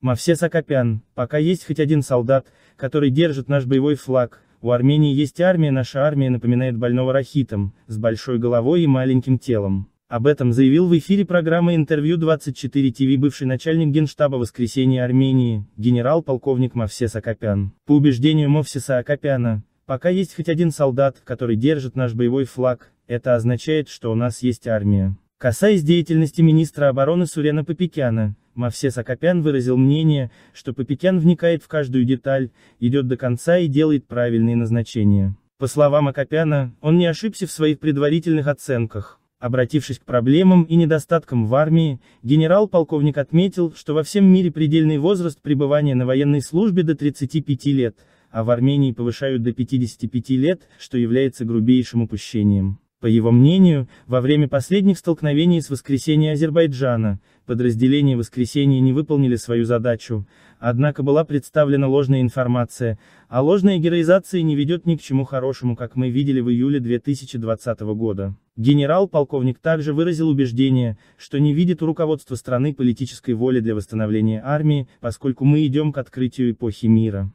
Мавсес Сакопян: пока есть хоть один солдат, который держит наш боевой флаг, у Армении есть армия, наша армия напоминает больного рахитом, с большой головой и маленьким телом. Об этом заявил в эфире программы «Интервью 24 ТВ» бывший начальник Генштаба Воскресения Армении, генерал-полковник Мавсес Сакопян. По убеждению Мавсеса Акопяна, пока есть хоть один солдат, который держит наш боевой флаг, это означает, что у нас есть армия. Касаясь деятельности министра обороны Сурена Попекяна, Мавсес Акопян выразил мнение, что Попекян вникает в каждую деталь, идет до конца и делает правильные назначения. По словам Акопяна, он не ошибся в своих предварительных оценках. Обратившись к проблемам и недостаткам в армии, генерал-полковник отметил, что во всем мире предельный возраст пребывания на военной службе до 35 лет, а в Армении повышают до 55 лет, что является грубейшим упущением. По его мнению, во время последних столкновений с воскресенья Азербайджана, подразделения воскресенья не выполнили свою задачу, однако была представлена ложная информация, а ложная героизация не ведет ни к чему хорошему, как мы видели в июле 2020 года. Генерал-полковник также выразил убеждение, что не видит у руководства страны политической воли для восстановления армии, поскольку мы идем к открытию эпохи мира.